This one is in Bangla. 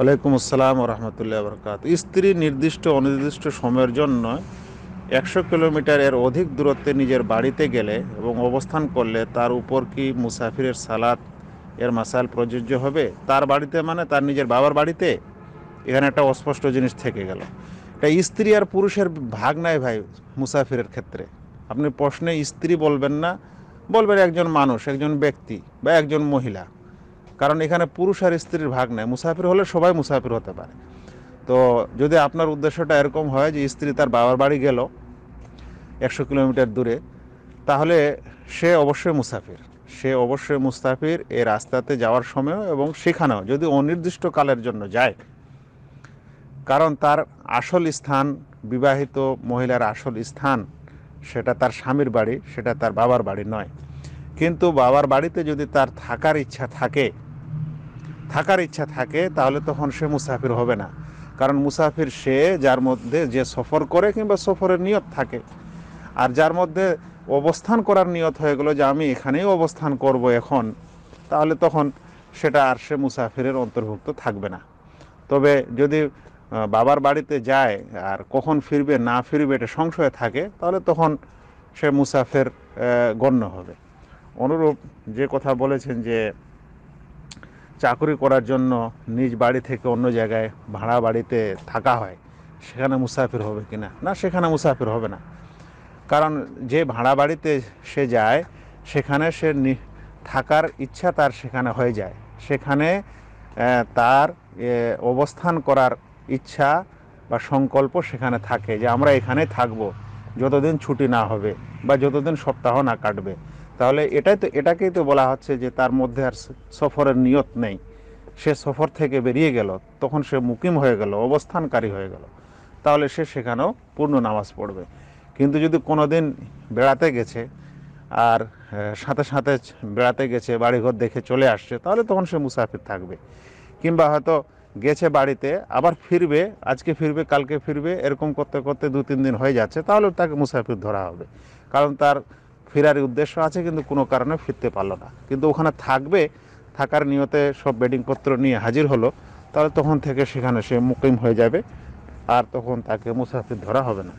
ওয়ালাইকুম আসসালাম রহমতুল্লাহ বরকাত স্ত্রী নির্দিষ্ট অনির্দিষ্ট সময়ের জন্য একশো কিলোমিটার এর অধিক দূরত্বে নিজের বাড়িতে গেলে এবং অবস্থান করলে তার উপর কি মুসাফিরের সালাত এর মাসাল প্রযোজ্য হবে তার বাড়িতে মানে তার নিজের বাবার বাড়িতে এখানে একটা অস্পষ্ট জিনিস থেকে গেল এটা স্ত্রী আর পুরুষের ভাগ নাই ভাই মুসাফিরের ক্ষেত্রে আপনি প্রশ্নে স্ত্রী বলবেন না বলবেন একজন মানুষ একজন ব্যক্তি বা একজন মহিলা কারণ এখানে পুরুষ আর স্ত্রীর ভাগ নেয় মুসাফির হলে সবাই মুসাফির হতে পারে তো যদি আপনার উদ্দেশ্যটা এরকম হয় যে স্ত্রী তার বাবার বাড়ি গেল একশো কিলোমিটার দূরে তাহলে সে অবশ্যই মুসাফির সে অবশ্যই মুস্তাফির এই রাস্তাতে যাওয়ার সময়ও এবং সেখানেও যদি অনির্দিষ্ট কালের জন্য যায় কারণ তার আসল স্থান বিবাহিত মহিলার আসল স্থান সেটা তার স্বামীর বাড়ি সেটা তার বাবার বাড়ি নয় কিন্তু বাবার বাড়িতে যদি তার থাকার ইচ্ছা থাকে থাকার ইচ্ছা থাকে তাহলে তখন সে মুসাফির হবে না কারণ মুসাফির সে যার মধ্যে যে সফর করে কিংবা সফরের নিয়ত থাকে আর যার মধ্যে অবস্থান করার নিয়ত হয়ে গেলো যে আমি এখানেই অবস্থান করব এখন তাহলে তখন সেটা আর সে মুসাফিরের অন্তর্ভুক্ত থাকবে না তবে যদি বাবার বাড়িতে যায় আর কখন ফিরবে না ফিরবে এটা সংশয় থাকে তাহলে তখন সে মুসাফের গণ্য হবে অনুরূপ যে কথা বলেছেন যে চাকরি করার জন্য নিজ বাড়ি থেকে অন্য জায়গায় ভাড়া বাড়িতে থাকা হয় সেখানে মুসাফির হবে কি না না সেখানে মুসাফির হবে না কারণ যে ভাড়া বাড়িতে সে যায় সেখানে সে থাকার ইচ্ছা তার সেখানে হয়ে যায় সেখানে তার অবস্থান করার ইচ্ছা বা সংকল্প সেখানে থাকে যে আমরা এখানে থাকব যতদিন ছুটি না হবে বা যতদিন সপ্তাহ না কাটবে তাহলে এটাই তো এটাকেই তো বলা হচ্ছে যে তার মধ্যে আর সফরের নিয়ত নেই সে সফর থেকে বেরিয়ে গেল তখন সে মুকিম হয়ে গেল অবস্থানকারী হয়ে গেল তাহলে সে সেখানেও পূর্ণ নামাজ পড়বে কিন্তু যদি কোনো দিন বেড়াতে গেছে আর সাথে সাথে বেড়াতে গেছে বাড়িঘর দেখে চলে আসছে তাহলে তখন সে মুসাফির থাকবে কিংবা হয়তো গেছে বাড়িতে আবার ফিরবে আজকে ফিরবে কালকে ফিরবে এরকম করতে করতে দু তিন দিন হয়ে যাচ্ছে তাহলে তাকে মুসাফির ধরা হবে কারণ তার ফেরার উদ্দেশ্য আছে কিন্তু কোনো কারণে ফিরতে পারলো না কিন্তু ওখানে থাকবে থাকার নিয়তে সব বেডিংপত্র নিয়ে হাজির হলো তাহলে তখন থেকে সেখানে সে মুকিম হয়ে যাবে আর তখন তাকে মুসাফির ধরা হবে না